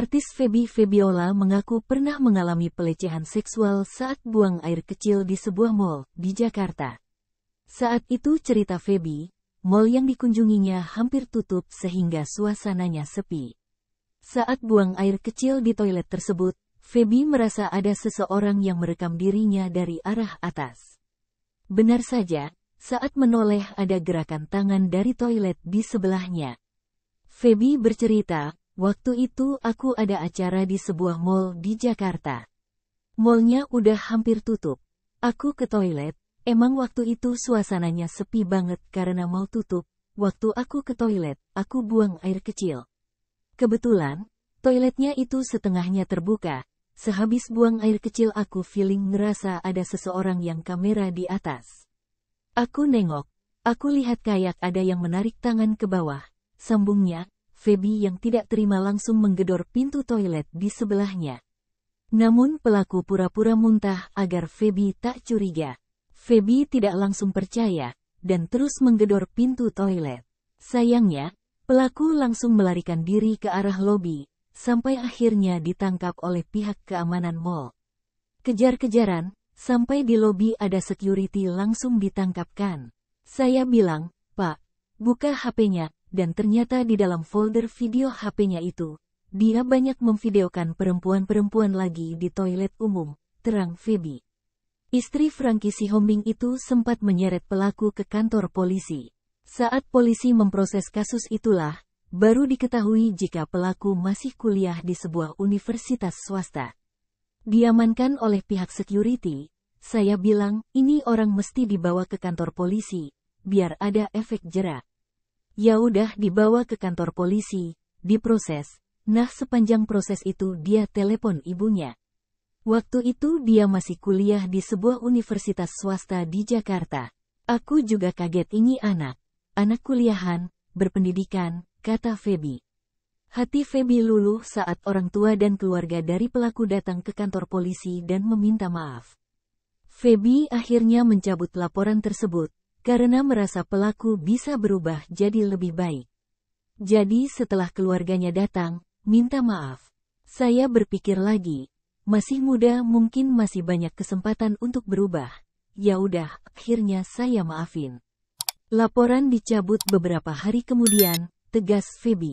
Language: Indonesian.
Artis Feby Febiola mengaku pernah mengalami pelecehan seksual saat buang air kecil di sebuah mall di Jakarta. Saat itu cerita Feby, mall yang dikunjunginya hampir tutup sehingga suasananya sepi. Saat buang air kecil di toilet tersebut, Feby merasa ada seseorang yang merekam dirinya dari arah atas. Benar saja, saat menoleh ada gerakan tangan dari toilet di sebelahnya. Feby bercerita, Waktu itu aku ada acara di sebuah mall di Jakarta. Mallnya udah hampir tutup. Aku ke toilet, emang waktu itu suasananya sepi banget karena mau tutup. Waktu aku ke toilet, aku buang air kecil. Kebetulan, toiletnya itu setengahnya terbuka. Sehabis buang air kecil aku feeling ngerasa ada seseorang yang kamera di atas. Aku nengok, aku lihat kayak ada yang menarik tangan ke bawah. Sambungnya, Feby yang tidak terima langsung menggedor pintu toilet di sebelahnya. Namun pelaku pura-pura muntah agar Feby tak curiga. Feby tidak langsung percaya, dan terus menggedor pintu toilet. Sayangnya, pelaku langsung melarikan diri ke arah lobi, sampai akhirnya ditangkap oleh pihak keamanan mall. Kejar-kejaran, sampai di lobi ada security langsung ditangkapkan. Saya bilang, Pak, buka HP-nya, dan ternyata di dalam folder video HP-nya itu, dia banyak memvideokan perempuan-perempuan lagi di toilet umum, terang Feby. Istri Frankie Sihombing itu sempat menyeret pelaku ke kantor polisi. Saat polisi memproses kasus itulah, baru diketahui jika pelaku masih kuliah di sebuah universitas swasta. Diamankan oleh pihak security, saya bilang, ini orang mesti dibawa ke kantor polisi, biar ada efek jerak. Ya udah dibawa ke kantor polisi, diproses. Nah sepanjang proses itu dia telepon ibunya. Waktu itu dia masih kuliah di sebuah universitas swasta di Jakarta. Aku juga kaget ini anak. Anak kuliahan, berpendidikan, kata Feby. Hati Feby luluh saat orang tua dan keluarga dari pelaku datang ke kantor polisi dan meminta maaf. Feby akhirnya mencabut laporan tersebut, karena merasa pelaku bisa berubah jadi lebih baik. Jadi setelah keluarganya datang, minta maaf. Saya berpikir lagi, masih muda mungkin masih banyak kesempatan untuk berubah. Ya udah, akhirnya saya maafin. Laporan dicabut beberapa hari kemudian, tegas Feby.